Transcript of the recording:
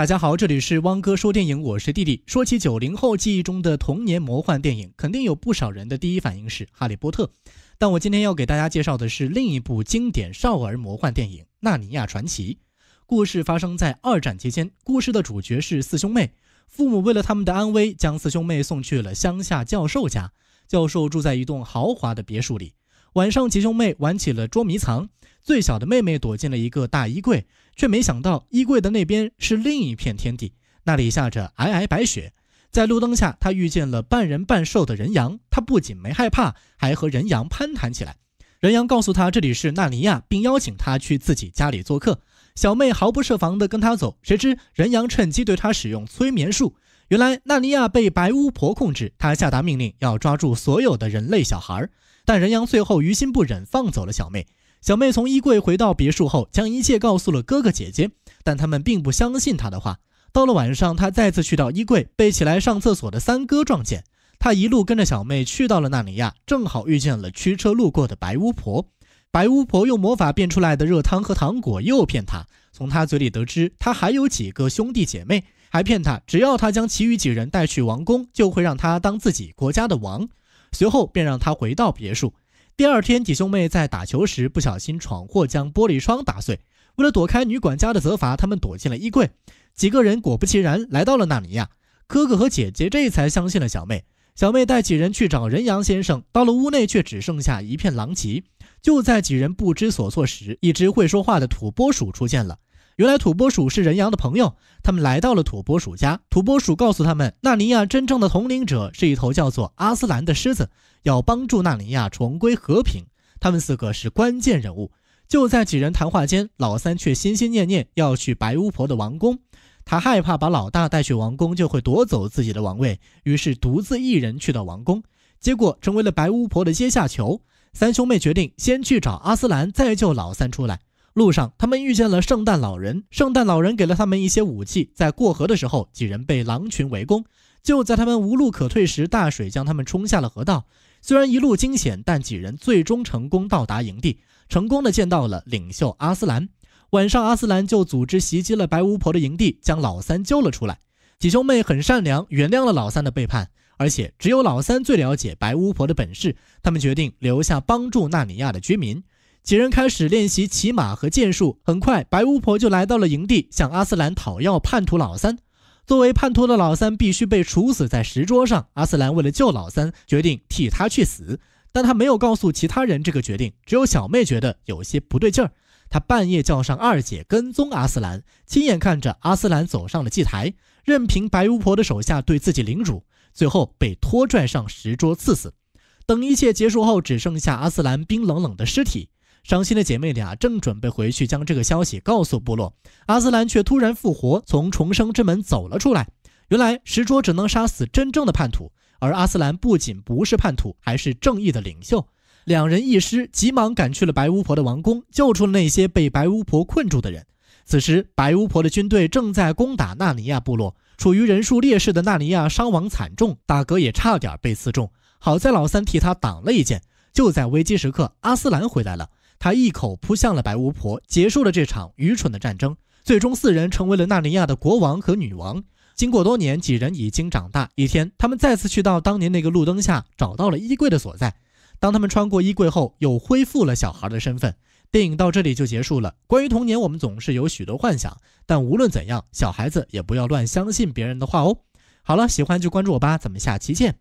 大家好，这里是汪哥说电影，我是弟弟。说起九零后记忆中的童年魔幻电影，肯定有不少人的第一反应是《哈利波特》，但我今天要给大家介绍的是另一部经典少儿魔幻电影《纳尼亚传奇》。故事发生在二战期间，故事的主角是四兄妹，父母为了他们的安危，将四兄妹送去了乡下教授家。教授住在一栋豪华的别墅里，晚上几兄妹玩起了捉迷藏。最小的妹妹躲进了一个大衣柜，却没想到衣柜的那边是另一片天地。那里下着皑皑白雪，在路灯下，她遇见了半人半兽的人羊。她不仅没害怕，还和人羊攀谈起来。人羊告诉她这里是纳尼亚，并邀请她去自己家里做客。小妹毫不设防地跟他走，谁知人羊趁机对她使用催眠术。原来纳尼亚被白巫婆控制，她下达命令要抓住所有的人类小孩儿。但人羊最后于心不忍，放走了小妹。小妹从衣柜回到别墅后，将一切告诉了哥哥姐姐，但他们并不相信她的话。到了晚上，她再次去到衣柜，被起来上厕所的三哥撞见。他一路跟着小妹去到了那里亚，正好遇见了驱车路过的白巫婆。白巫婆用魔法变出来的热汤和糖果诱骗他，从他嘴里得知他还有几个兄弟姐妹，还骗他只要他将其余几人带去王宫，就会让他当自己国家的王。随后便让他回到别墅。第二天，几兄妹在打球时不小心闯祸，将玻璃窗打碎。为了躲开女管家的责罚，他们躲进了衣柜。几个人果不其然来到了那里呀。哥哥和姐姐这才相信了小妹。小妹带几人去找人羊先生，到了屋内却只剩下一片狼藉。就在几人不知所措时，一只会说话的土拨鼠出现了。原来土拨鼠是人羊的朋友，他们来到了土拨鼠家。土拨鼠告诉他们，纳尼亚真正的统领者是一头叫做阿斯兰的狮子，要帮助纳尼亚重归和平。他们四个是关键人物。就在几人谈话间，老三却心心念念要去白巫婆的王宫，他害怕把老大带去王宫就会夺走自己的王位，于是独自一人去到王宫，结果成为了白巫婆的阶下囚。三兄妹决定先去找阿斯兰，再救老三出来。路上，他们遇见了圣诞老人。圣诞老人给了他们一些武器。在过河的时候，几人被狼群围攻。就在他们无路可退时，大水将他们冲下了河道。虽然一路惊险，但几人最终成功到达营地，成功的见到了领袖阿斯兰。晚上，阿斯兰就组织袭击了白巫婆的营地，将老三救了出来。几兄妹很善良，原谅了老三的背叛，而且只有老三最了解白巫婆的本事。他们决定留下帮助纳尼亚的居民。几人开始练习骑马和剑术。很快，白巫婆就来到了营地，向阿斯兰讨要叛徒老三。作为叛徒的老三，必须被处死在石桌上。阿斯兰为了救老三，决定替他去死，但他没有告诉其他人这个决定。只有小妹觉得有些不对劲儿，她半夜叫上二姐跟踪阿斯兰，亲眼看着阿斯兰走上了祭台，任凭白巫婆的手下对自己凌辱，最后被拖拽上石桌刺死。等一切结束后，只剩下阿斯兰冰冷冷的尸体。伤心的姐妹俩正准备回去将这个消息告诉部落，阿斯兰却突然复活，从重生之门走了出来。原来石桌只能杀死真正的叛徒，而阿斯兰不仅不是叛徒，还是正义的领袖。两人一失，急忙赶去了白巫婆的王宫，救出了那些被白巫婆困住的人。此时，白巫婆的军队正在攻打纳尼亚部落，处于人数劣势的纳尼亚伤亡惨重，大哥也差点被刺中，好在老三替他挡了一箭。就在危机时刻，阿斯兰回来了。他一口扑向了白巫婆，结束了这场愚蠢的战争。最终，四人成为了纳尼亚的国王和女王。经过多年，几人已经长大。一天，他们再次去到当年那个路灯下，找到了衣柜的所在。当他们穿过衣柜后，又恢复了小孩的身份。电影到这里就结束了。关于童年，我们总是有许多幻想，但无论怎样，小孩子也不要乱相信别人的话哦。好了，喜欢就关注我吧，咱们下期见。